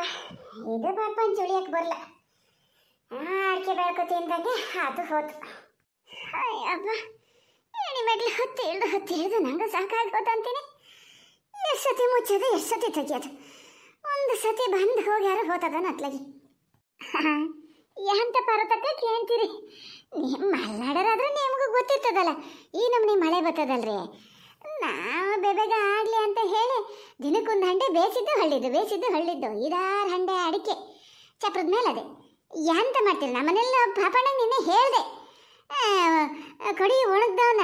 ಏನಪ್ಪ ಇದು ಪಾಪ ಅಂತ ಜುಳಿಯಕ್ಕೆ ಬರಲ್ಲ ಅಡಿಕೆ ಬೆಳ್ಕೊತಿ ಅಂದಂಗೆ ಅದು ಹೋತು ಅಯ್ಯಪ್ಪ ಅಪ್ಪ ಮೆಟ್ಲು ಹತ್ತಿ ಇಳಿದು ಹತ್ತಿ ಇಳಿದು ನಂಗೆ ಸಾಕಾಗೋದಂತೀನಿ ಎಷ್ಟು ಸತಿ ಮುಚ್ಚೋದು ಎಷ್ಟು ಸತಿ ತೆಗಿಯೋದು ಒಂದು ಸತಿ ಬಂದು ಹೋಗ್ಯಾರ ಹೋತದ ನತ್ಲಗಿ ಎಂತ ಪರ್ವತಕ್ಕೆ ಕೇಳ್ತೀರಿ ನಿಮ್ಮ ಮಲ್ನಾಡರಾದ್ರೆ ನಿಮಗೂ ಗೊತ್ತಿರ್ತದಲ್ಲ ಈ ನಮ್ನಿ ಮಳೆ ಬರ್ತದಲ್ರಿ ನಾವು ಬೆಬೆಗ ಆಗ್ಲಿ ಅಂತ ಹೇಳಿ ದಿನಕ್ಕೊಂದು ಹಂಡೆ ಬೇಯಿಸಿದ್ದು ಹಳ್ಳಿದ್ದು ಬೇಯಿಸಿದ್ದು ಹಳ್ಳಿದ್ದು ಇದಾರು ಹಂಡೆ ಅಡಿಕೆ ಚಪ್ರದ ಮೇಲೆ ಅದೇ ಎಂತ ಮಾಡ್ತಿಲ್ಲ ನಮ್ಮನೆಲ್ಲ ಪಾಪಣ್ಣ ನಿನ್ನೆ ಹೇಳಿದೆ ಕೊಡಿ ಒಣಗ್ದವನ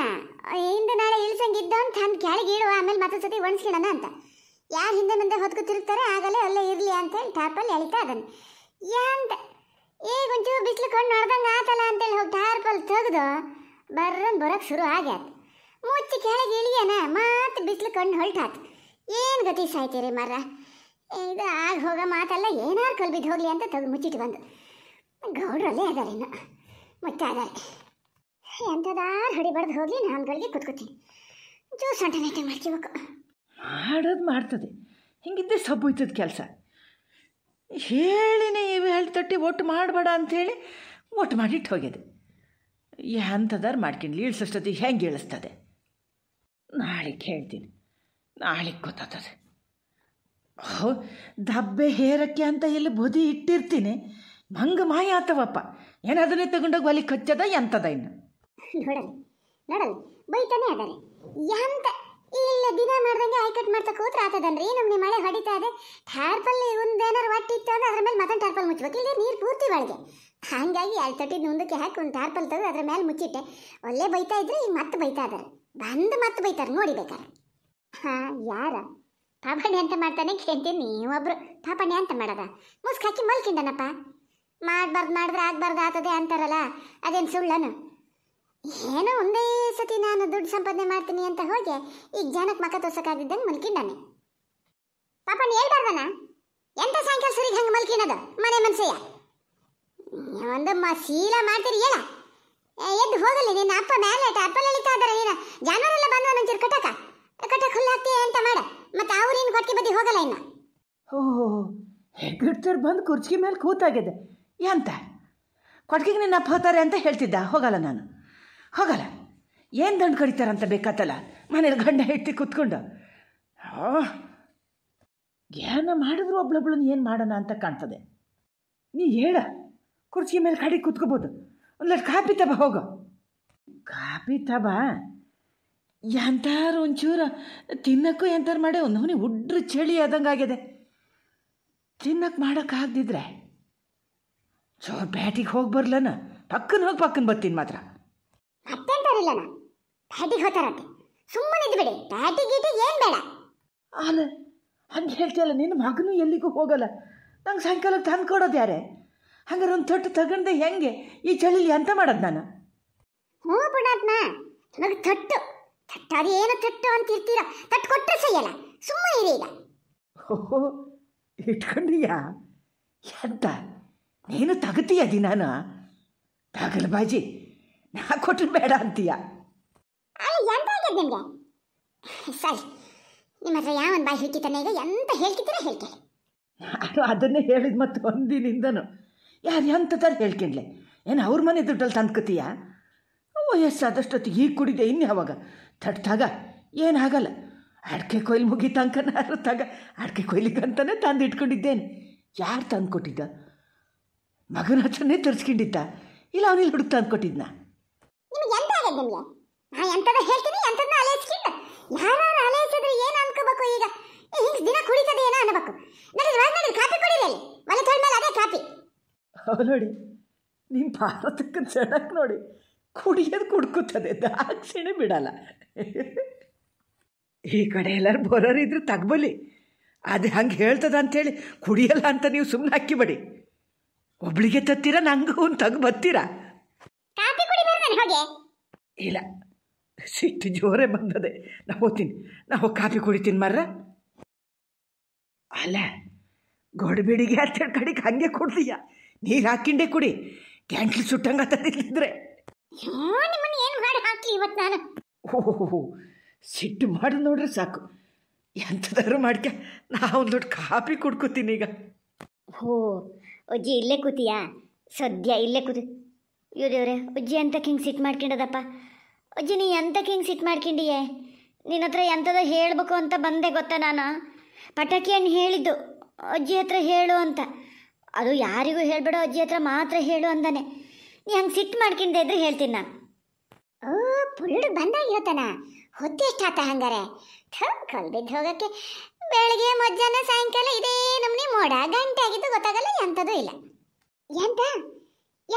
ಹಿಂದೆ ನಾಳೆ ಇಳಿಸಂಗಿದ್ದವನ್ ತಂದು ಕೆಳಗೆ ಇಡುವ ಆಮೇಲೆ ಮತ್ತೊಂದು ಸತಿ ಒಣಸ್ಕಿಡೋಣ ಅಂತ ಯಾರು ಹಿಂದೆ ಮುಂದೆ ಹೊತ್ಕೊ ತಿರುಗ್ತಾರೆ ಆಗಲೇ ಅಲ್ಲೇ ಇರಲಿ ಅಂತೇಳಿ ಟಾಪಲ್ಲಿ ಎಳಿತಾ ಅದನ್ನು ಯಾಂತ ಈಗ ಒಂಚೂರು ಬಿಸಿಲು ಕೊಂಡು ನೋಡ್ದಂಗೆ ಆತಲ್ಲ ಅಂತೇಳಿ ಹೋಗಿ ಟಾರ್ಪಲ್ಲಿ ತೆಗೆದು ಬರ್ರನ್ ಬರೋಕ್ಕೆ ಶುರು ಆಗ್ಯಾದ ಮುಚ್ಚಿ ಕೆಳಗೆ ಇಳಿಯನ ಮತ್ತೆ ಬಿಸಿಲು ಕಣ್ಣು ಹೊರಟಾತು ಏನು ಗತಿ ಸಾಯ್ತೀರಿ ಮರ ಇದು ಆಗ ಹೋಗ ಮಾತಲ್ಲ ಏನಾರು ಕಲ್ಬಿದ್ದು ಹೋಗಲಿ ಅಂತ ತೆಗೆದು ಮುಚ್ಚಿಟ್ಟು ಬಂದು ಗೌಡ್ರಲ್ಲೇ ಅದಾರೆ ಇನ್ನು ಮುಚ್ಚಾದಾರೆ ಎಂಥದಾರು ಹೊಡಿಬಾರ್ದು ಹೋಗ್ಲಿ ನಾನು ಕೂತ್ಕೋತೀನಿ ಜ್ಯೂಸ್ ಅಂಟ ನೈಟೆ ಮಾಡ್ಕೋಬೇಕು ಮಾಡೋದು ಮಾಡ್ತದೆ ಹಿಂಗಿದ್ದೆ ಸಬ್ಬು ಇತ್ತದ ಕೆಲಸ ಹೇಳಿನೇ ಇವು ಹೇಳಿ ತೊಟ್ಟಿ ಒಟ್ಟು ಮಾಡಬೇಡ ಅಂಥೇಳಿ ಒಟ್ಟು ಮಾಡಿಟ್ಟು ಹೋಗಿದೆ ಎಂಥದಾರು ಮಾಡ್ಕೊಂಡು ಇಳಿಸೋಷ್ಟೊತ್ತಿಗೆ ಹೆಂಗೆ ಇಳಿಸ್ತದೆ ನಾಳೆ ಕೇಳ್ತೀನಿ ನಾಳೆ ಗೊತ್ತಾಗ್ತದೆ ಓಹ್ ದಬ್ಬೆ ಹೇರಕ್ಕೆ ಅಂತ ಎಲ್ಲಿ ಬುದಿ ಇಟ್ಟಿರ್ತೀನಿ ಮಂಗ ಮಾಯ ಆತವಪ್ಪ ಏನದನ್ನೇ ತಗೊಂಡೋಗಿ ಒಲಿ ಕಚ್ಚದ ಎಂತದ ಇನ್ನು ನೋಡಲಿ ನೋಡಲಿ ಬೈತಾನೆ ಎಂತ ಇಲ್ಲ ದಿನ ಮಾಡ್ದಂಗೆ ಐ ಕಟ್ ಮಾಡ್ತಾ ಕೂತ್ರ ಆತದನ್ರಿ ನಮ್ಗೆ ಮಳೆ ಹೊಡಿತಾ ಇದೆ ಟಾರ್ಪಲ್ ಒಂದೇನಾರು ಒಟ್ಟಿತ್ತು ಅಂದ್ರೆ ಅದ್ರ ಮೇಲೆ ಮತ್ತೊಂದು ಟಾರ್ಪಲ್ ಮುಚ್ಚಬೇಕು ಇಲ್ಲ ನೀರು ಪೂರ್ತಿ ಒಳಗೆ ಹಾಗಾಗಿ ಅಲ್ಲಿ ತಟ್ಟಿದ ಮುಂದಕ್ಕೆ ಹಾಕಿ ಒಂದು ಟಾರ್ಪಲ್ ತೆಗೆದು ಅದ್ರ ಮೇಲೆ ಮುಚ್ಚಿಟ್ಟೆ ಒಳ್ಳೆ ಬೈತಾ ಇದ್ರೆ ಈಗ ಮತ್ತೆ ಬೈತಾ ಇದ್ದಾರೆ ಬಂದು ಮತ್ತೆ ಬೈತಾರೆ ನೋಡಿ ಬೇಕಾರೆ ಹಾಂ ಯಾರ ಪಾಪಣಿ ಅಂತ ಮಾಡ್ತಾನೆ ಕೇಳ್ತೀನಿ ನೀವೊಬ್ರು ಪಾಪಣಿ ಅಂತ ಮಾಡೋದ ಮುಸ್ಕಾಕಿ ಮಲ್ಕಿಂಡನಪ್ಪ ಮಾಡಬಾರ್ದು ಮಾಡಿದ್ರೆ ಆಗ್ಬಾರ್ದು ಆತದೆ ಅಂತಾರಲ್ಲ ಅದೇನು ಸುಳ್ಳನು ಏನೋ ಒಂದೇ ಸತಿ ನಾನು ದುಡ್ಡು ಸಂಪಾದನೆ ಮಾಡ್ತೀನಿ ಅಂತ ಹೋಗಿ ಈಗ ಮಕ್ಕ ಮಕ ತೋಸಕ್ಕಾಗಿದ್ದಂಗೆ ಮಲ್ಕಿದ್ದಾನೆ ಪಾಪ ನೀ ಹೇಳ್ಬಾರ್ದನ ಎಂತ ಸಾಯಂಕಾಲ ಸರಿಗೆ ಹಂಗೆ ಮಲ್ಕಿನದು ಮನೆ ಮನಸೆಯ ಒಂದು ಮ ಮಾಡ್ತೀರಿ ಹೇಳ ಎದ್ದು ಹೋಗಲಿ ನಿನ್ನ ಅಪ್ಪ ಮೇಲೆ ಅಪ್ಪ ಎಳಿತಾ ಇದ್ದಾರೆ ನೀನು ಜಾನುವಾರೆಲ್ಲ ಬಂದು ಒಂಚೂರು ಕಟಕ ಕಟಕ ಹುಲ್ಲು ಹಾಕ್ತೀಯ ಅಂತ ಮಾಡ ಮತ್ತೆ ಏನು ಕೊಟ್ಟಿ ಬದಿ ಹೋಗಲ್ಲ ಇನ್ನು ಓಹೋ ಹೆಗ್ಗಿಡ್ತಾರೆ ಬಂದು ಕುರ್ಚಿಗೆ ಮೇಲೆ ಕೂತಾಗಿದೆ ಎಂತ ಕೊಟ್ಟಿಗೆ ನಿನ್ನ ಅಪ್ಪ ಹೋಗ್ತಾರೆ ಅಂತ ಹೇಳ್ತಿದ್ದ ಹೋಗಲ್ಲ ನಾನು ಹೋಗಲ್ಲ ಏನು ದಂಡು ಕಡಿತಾರಂತ ಬೇಕಾತಲ್ಲ ಮನೇಲಿ ಗಂಡ ಹೆಟ್ಟಿ ಆ ಏನ ಮಾಡಿದ್ರು ಒಬ್ಳೊಬ್ಳನ್ನ ಏನು ಮಾಡೋಣ ಅಂತ ಕಾಣ್ತದೆ ನೀ ಹೇಳ ಕುರ್ಚಿ ಮೇಲೆ ಕಡೆ ಕೂತ್ಕೋಬೋದು ಒಂದ್ ಕಾಪಿ ತಬ ಹೋಗು ಕಾಪಿ ತಬ ಎಂತಾರು ಒಂಚೂರು ತಿನ್ನೋಕ್ಕೂ ಎಂತಾರು ಮಾಡ್ಯ ಒಂದು ಉಡ್ರು ಚಳಿ ಆದಂಗೆ ಆಗಿದೆ ತಿನ್ನಕ್ಕೆ ಮಾಡೋಕ್ಕಾಗ್ದಿದ್ರೆ ಚೋರ್ ಬ್ಯಾಟಿಗೆ ಹೋಗಿ ಬರ್ಲನ ಪಕ್ಕನ ಹೋಗಿ ಪಕ್ಕನ ಬರ್ತೀನಿ ಮಾತ್ರ ಇಲ್ಲ ನಾನು ಪ್ಯಾಟಿಗೆ ಹೋತಾರಂತೆ ಸುಮ್ಮನೆ ಬಿಡಿ ಪ್ಯಾಟಿ ಗೀಟಿ ಏನು ಬೇಡ ಅಲ್ಲ ಹಂಗೆ ಹೇಳ್ತೀಯಲ್ಲ ನಿನ್ನ ಮಗನೂ ಎಲ್ಲಿಗೂ ಹೋಗಲ್ಲ ನಂಗೆ ಸಾಯಂಕಾಲ ತಂದು ಕೊಡೋದು ಯಾರೇ ಹಂಗಾರೆ ಒಂದು ತೊಟ್ಟು ತಗೊಂಡೆ ಹೆಂಗೆ ಈ ಚಳಿಲಿ ಅಂತ ಮಾಡೋದು ನಾನು ಹ್ಞೂ ಪುಣಾತ್ಮ ನನಗೆ ತಟ್ಟು ತಟ್ಟು ಏನು ತಟ್ಟು ಅಂತ ಇರ್ತೀರ ತಟ್ಟು ಕೊಟ್ಟರೆ ಸಹಿಯಲ್ಲ ಸುಮ್ಮನೆ ಇರಿ ಈಗ ಓಹೋ ಇಟ್ಕೊಂಡ್ರಿಯಾ ಎಂತ ನೀನು ತಗತೀಯ ದಿನಾನ ಬಾಗಲ ಬಾಜಿ ನಾ ಕೊಟ್ಟರು ಬೇಡ ಅಂತೀಯ ನಿಮಗೆ ಸರಿ ನಿಮ್ಮ ಹತ್ರ ಯಾವನ್ ಬಾಯಿ ಎಂತ ಹೇಳ್ಕಿದ್ದೀರ ನಾನು ಅದನ್ನೇ ಹೇಳಿದ ಮತ್ತು ಒಂದಿನಿಂದನು ಯಾರು ತರ ಹೇಳ್ಕೊಂಡ್ಲೆ ಏನು ಅವ್ರ ಮನೆ ದುಡ್ಡಲ್ಲಿ ವಯಸ್ಸು ವಯಸ್ಸಾದಷ್ಟೊತ್ತು ಈಗ ಕುಡಿದೆ ಇನ್ನು ಯಾವಾಗ ತಟ್ಟಾಗ ಏನಾಗಲ್ಲ ಅಡಿಕೆ ಕೊಯ್ಲು ಮುಗಿತಂಕ ನಾನು ತಗ ಅಡಿಕೆ ತಂದು ಇಟ್ಕೊಂಡಿದ್ದೇನೆ ಯಾರು ತಂದು ಕೊಟ್ಟಿದ್ದ ಮಗನ ಹತ್ರನೇ ತರಿಸ್ಕೊಂಡಿದ್ದ ಇಲ್ಲ ಅವನಿಲ್ಲಿ ಹುಡುಕ್ ತಂದು ಕೊಟ್ಟಿದ್ನಾ ನಿಮಗೆ ನಾ ಎಂಥದ ಹೇಳ್ತೀನಿ ಎಂಥದನ್ನ ಅಲೇಸ್ಕಿಲ್ಲ ಯಾರು ಅಲೇಸಿದ್ರೆ ಏನು ಅನ್ಕೋಬೇಕು ಈಗ ಹಿಂಗೆ ದಿನ ಕುಡಿತದೆ ಏನೋ ಅನ್ಬೇಕು ನನಗೆ ಒಳಗೆ ನನಗೆ ಕಾಫಿ ಕುಡಿರಿ ಅಲ್ಲಿ ಒಲೆ ತೊಳ ಮೇಲೆ ಅದೇ ಕಾಫಿ ನೋಡಿ ನಿಮ್ಮ ಭಾರತಕ್ಕೆ ಜಡಕ್ಕೆ ನೋಡಿ ಕುಡಿಯೋದು ಕುಡ್ಕುತ್ತದೆ ದಾಕ್ಷಿಣೆ ಬಿಡಲ್ಲ ಈ ಕಡೆ ಎಲ್ಲರೂ ಬರೋರು ಇದ್ರೆ ತಗ್ಬಲಿ ಅದು ಹಂಗೆ ಹೇಳ್ತದ ಹೇಳಿ ಕುಡಿಯಲ್ಲ ಅಂತ ನೀವು ಸುಮ್ಮನೆ ಹಾಕಿಬಿಡಿ ಒಬ್ಳಿಗೆ ತತ್ತೀರ ನಂಗೂ ಒಂದು ತಗ್ ಬರ್ತೀರಾ ಕಾಫಿ ಕುಡಿ ಹೋಗಿ ಇಲ್ಲ ಸಿಟ್ಟು ಜೋರೆ ಬಂದದೆ ನಾ ಹೋಗ್ತೀನಿ ನಾ ಹೋಗಿ ಕಾಫಿ ಕುಡಿತೀನಿ ಮರ ಅಲ್ಲ ಗೋಡಬೇಡಿಗೆ ಅಂತೇಳಿ ಕಡೆಗೆ ಹಂಗೆ ಕುಡ್ದೀಯ ನೀರು ಹಾಕಿಂಡೆ ಕುಡಿ ಕ್ಯಾಂಟ್ಲಿ ಸುಟ್ಟಂಗ ಆತದಿಲ್ಲದಿದ್ರೆ ಏನು ಹಾಕಿ ಇವತ್ತು ನಾನು ಓಹೋ ಸಿಟ್ಟು ಮಾಡಿ ನೋಡ್ರಿ ಸಾಕು ಎಂಥದಾದ್ರು ಮಾಡ್ಕ ನಾ ಒಂದು ದೊಡ್ಡ ಕಾಫಿ ಕುಡ್ಕೋತೀನಿ ಈಗ ಓ ಅಜ್ಜಿ ಇಲ್ಲೇ ಕೂತಿಯಾ ಸದ್ಯ ಇಲ್ಲೇ ಕೂತಿ ದೇವ್ರೆ ಅಜ್ಜಿ ಅಂತಕ್ಕೆ ಹಿಂಗೆ ಸಿಟ್ಟು ಮಾಡ್ಕೊಂಡದಪ್ಪ ಅಜ್ಜಿ ನೀ ಎಂತಕ್ಕೆ ಹಿಂಗೆ ಸಿಟ್ಟು ಮಾಡ್ಕೊಂಡಿಯೇ ನಿನ್ನ ಹತ್ರ ಎಂಥದ್ದು ಹೇಳಬೇಕು ಅಂತ ಬಂದೆ ಗೊತ್ತಾ ನಾನು ಪಟಾಕಿಯನ್ನು ಹೇಳಿದ್ದು ಅಜ್ಜಿ ಹತ್ರ ಹೇಳು ಅಂತ ಅದು ಯಾರಿಗೂ ಹೇಳಬೇಡ ಅಜ್ಜಿ ಹತ್ರ ಮಾತ್ರ ಹೇಳು ಅಂದಾನೆ ನೀ ಹಂಗೆ ಸಿಟ್ಟು ಮಾಡ್ಕೊಂಡೆ ಇದ್ರೆ ಹೇಳ್ತೀನಿ ನಾನು ಓ ಪುಲ್ಲು ಬಂದಾಗ ಇವತ್ತನ ಹೊತ್ತೆ ಎಷ್ಟಾತ ಹಂಗಾರೆ ಕಲ್ಬಿದ್ದು ಹೋಗೋಕ್ಕೆ ಬೆಳಗ್ಗೆ ಮಧ್ಯಾಹ್ನ ಸಾಯಂಕಾಲ ಇದೇ ನಮ್ಮನೆ ಮೋಡ ಗಂಟೆ ಆಗಿದ್ದು ಗೊತ್ತಾಗಲ್ಲ ಎಂಥದ್ದು ಇಲ್ಲ ಎಂತ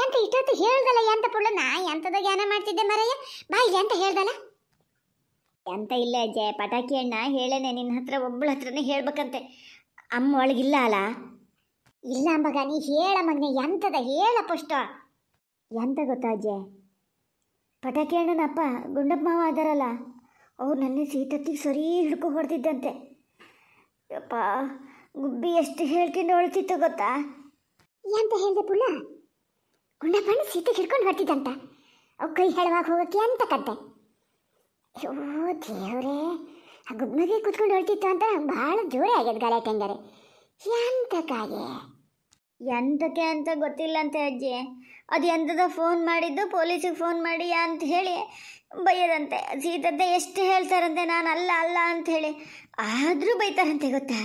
ಎಂತ ಇಷ್ಟೊತ್ತು ಹೇಳ್ದಲ್ಲ ಎಂತ ಪುಳ್ಳ ನಾ ಎಂತದ ಜ್ಞಾನ ಮಾಡ್ತಿದ್ದೆ ಮರಯ್ಯ ಬಾ ಇಲ್ಲಿ ಅಂತ ಹೇಳ್ದಲ್ಲ ಎಂತ ಇಲ್ಲ ಅಜ್ಜೆ ಪಟಾಕಿ ಅಣ್ಣ ಹೇಳೇನೆ ನಿನ್ನ ಹತ್ರ ಒಬ್ಬಳ ಹತ್ರನೇ ಹೇಳ್ಬೇಕಂತೆ ಅಮ್ಮ ಒಳಗಿಲ್ಲ ಅಲ್ಲ ಇಲ್ಲ ಮಗ ನೀ ಹೇಳ ಮಗ್ನೆ ಎಂತದ ಹೇಳ ಪುಷ್ಟ ಎಂತ ಗೊತ್ತಾ ಅಜ್ಜೆ ಪಟಾಕಿ ಅಣ್ಣನಪ್ಪ ಗುಂಡಪ್ಪ ಮಾವ ಅದಾರಲ್ಲ ಅವ್ರು ನನ್ನ ಸೀತತ್ತಿಗೆ ಸರಿ ಹಿಡ್ಕೊ ಹೊಡೆದಿದ್ದಂತೆ ಅಪ್ಪ ಗುಬ್ಬಿ ಎಷ್ಟು ಹೇಳ್ಕೊಂಡು ಹೊಳ್ತಿತ್ತು ಗೊತ್ತಾ ಎಂತ ಹೇಳಿದೆ ಪುಳ್ಳ ಗುಂಡಪ್ಪನ ಸೀತೆ ಹಿಡ್ಕೊಂಡು ಬರ್ತಿದ್ದಂತ ಅವು ಕೈ ಹೇಳುವಾಗ ಹೋಗೋಕೆ ಅಂತ ಕತ್ತೆ ಓ ದೇವ್ರೇ ಆ ಗುಗ್ನಗೆ ಕೂತ್ಕೊಂಡು ಹೊರಟಿತ್ತು ಅಂತ ಭಾಳ ಜೋರೇ ಆಗ್ಯದ ಗಲಾಟೆ ಎಂತ ಎಂತಕ್ಕಾಗೆ ಎಂತಕ್ಕೆ ಅಂತ ಗೊತ್ತಿಲ್ಲ ಅಂತ ಅಜ್ಜಿ ಅದು ಎಂಥದ ಫೋನ್ ಮಾಡಿದ್ದು ಪೊಲೀಸಿಗೆ ಫೋನ್ ಮಾಡಿ ಅಂತ ಹೇಳಿ ಬೈಯದಂತೆ ಸೀತದ್ದೆ ಎಷ್ಟು ಹೇಳ್ತಾರಂತೆ ನಾನು ಅಲ್ಲ ಅಲ್ಲ ಅಂತ ಹೇಳಿ ಆದರೂ ಬೈತಾರಂತೆ ಗೊತ್ತಾ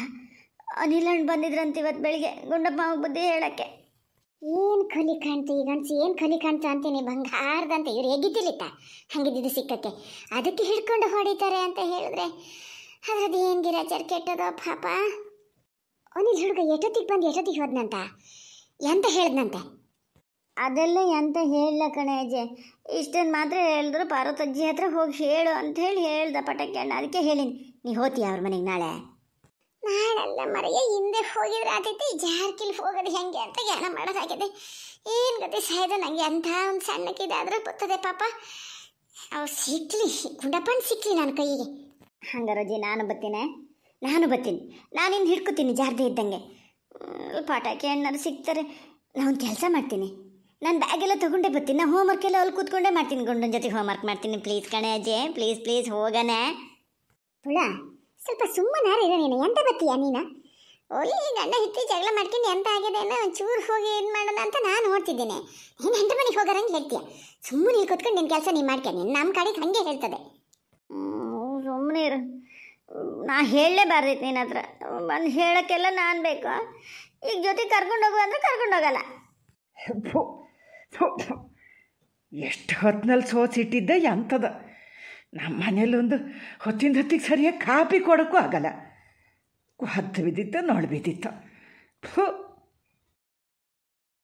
ಅನಿಲ್ ಅಣ್ಣ ಬಂದಿದ್ರಂತೆ ಇವತ್ತು ಬೆಳಿಗ್ಗೆ ಗುಂಡಪ್ಪ ಬುದ್ಧಿ ಹೇಳೋಕ್ಕೆ ಏನು ಕಲಿಕಾಂತ ಕಾಣ್ತೆ ಈಗ ಏನು ಕಲಿ ಅಂತೇನೆ ಬಂಗಾರದಂತೆ ಇವ್ರು ಹೇಗಿದ್ದಿಲಿತ್ತ ಹಂಗಿದ್ದು ಸಿಕ್ಕಕ್ಕೆ ಅದಕ್ಕೆ ಹಿಡ್ಕೊಂಡು ಹೊಡಿತಾರೆ ಅಂತ ಹೇಳಿದ್ರೆ ಅದ್ರದ್ದು ಏನು ಗಿರಾಚಾರ ಕೆಟ್ಟದೋ ಪಾಪ ಅನಿಲ್ ಹುಡುಗ ಎಷ್ಟೊತ್ತಿಗೆ ಬಂದು ಎಷ್ಟೊತ್ತಿಗೆ ಹೋದ್ನಂತ ಎಂತ ಹೇಳ್ದಂತೆ ಅದೆಲ್ಲ ಎಂತ ಹೇಳಲ್ಲ ಕಣೆ ಇಷ್ಟೊಂದು ಇಷ್ಟನ್ನು ಮಾತ್ರ ಹೇಳಿದ್ರು ಪಾರ್ವತಜ್ಜಿ ಹತ್ರ ಹೋಗಿ ಹೇಳು ಅಂತ ಹೇಳಿ ಹೇಳ್ದ ಪಟಕ್ಕೆ ಅಣ್ಣ ಅದಕ್ಕೆ ಹೇಳಿನಿ ನೀ ಹೋತಿ ಅವ್ರ ಮನೆಗೆ ನಾಳೆ ನಾಳೆಲ್ಲ ಮರೆಯ ಹಿಂದೆ ಹೋಗಿದ್ರೆ ಆತೈತೆ ಜಾರ್ಕಿಲ್ ಹೋಗೋದು ಹೆಂಗೆ ಅಂತ ಜ್ಞಾನ ಮಾಡೋದಾಗಿದೆ ಏನು ಗತಿ ಸಾಯ್ದು ನನಗೆ ಅಂಥ ಒಂದು ಸಣ್ಣಕ್ಕಿದಾದ್ರೂ ಗೊತ್ತದೆ ಪಾಪ ಅವು ಸಿಕ್ಕಲಿ ಗುಂಡಪ್ಪನ ಸಿಕ್ಲಿ ನನ್ನ ಕೈಗೆ ಹಂಗಾರಜ್ಜಿ ನಾನು ಬರ್ತೀನಿ ನಾನು ನಾನು ಇನ್ನು ಹಿಡ್ಕೊತೀನಿ ಜಾರ್ದೆ ಇದ್ದಂಗೆ ಪಾಠ ಏನಾದ್ರು ಸಿಗ್ತಾರೆ ನಾನು ಕೆಲಸ ಮಾಡ್ತೀನಿ ನಾನು ಬ್ಯಾಗೆಲ್ಲ ತೊಗೊಂಡೇ ಬರ್ತೀನಿ ನಾನು ಹೋಮ್ವರ್ಕ್ ಎಲ್ಲ ಅಲ್ಲಿ ಕೂತ್ಕೊಂಡೇ ಮಾಡ್ತೀನಿ ಗುಂಡನ ಜೊತೆ ಹೋಮ್ವರ್ಕ್ ಮಾಡ್ತೀನಿ ಪ್ಲೀಸ್ ಕಣೆ ಅಜ್ಜಿ ಪ್ಲೀಸ್ ಪ್ಲೀಸ್ ಹೋಗಣೆ ಪುಳ ಸ್ವಲ್ಪ ಸುಮ್ಮನಾರಿರೋ ನೀನು ಎಂತ ಬತ್ತೀಯ ನೀನು ಒಳ್ಳೆ ಗಂಡ ಹಿಟ್ಟಿ ಜಗಳ ಮಾಡ್ಕೊಂಡು ಎಂತ ಆಗಿದೆ ಒಂಚೂರು ಹೋಗಿ ಏನು ಮಾಡೋಣ ಅಂತ ನಾನು ನೋಡ್ತಿದ್ದೀನಿ ನೀನು ಹೆಂಡ ಮನೆಗೆ ಹೋಗೋರಂಗೆ ಹೇಳ್ತೀಯ ಸುಮ್ಮನೆ ಕೂತ್ಕೊಂಡು ನಿನ್ನ ಕೆಲಸ ನೀನು ಮಾಡ್ಕೊಂಡು ನೀನು ನಮ್ಮ ಕಡೆಗೆ ಹಂಗೆ ಹೇಳ್ತದೆ ಸುಮ್ಮನೆ ಇರು ನಾ ಬಾರ್ರಿ ನಿನ್ನ ಹತ್ರ ಬಂದು ಹೇಳೋಕ್ಕೆಲ್ಲ ನಾನು ಬೇಕು ಈಗ ಜೊತೆಗೆ ಕರ್ಕೊಂಡೋಗು ಅಂದರೆ ಕರ್ಕೊಂಡೋಗಲ್ಲ ಎಷ್ಟು ಹೊತ್ತಿನಲ್ಲಿ ಸೋಸಿಟ್ಟಿದ್ದೆ ಎಂಥದ ನಮ್ಮ ಮನೇಲೊಂದು ಹೊತ್ತಿಂದ ಹೊತ್ತಿಗೆ ಸರಿಯಾಗಿ ಕಾಪಿ ಕೊಡೋಕ್ಕೂ ಆಗಲ್ಲ ಹತ್ತು ಬಿದ್ದಿತ್ತು ನೋಡು ಬಿದ್ದಿತ್ತು ಫು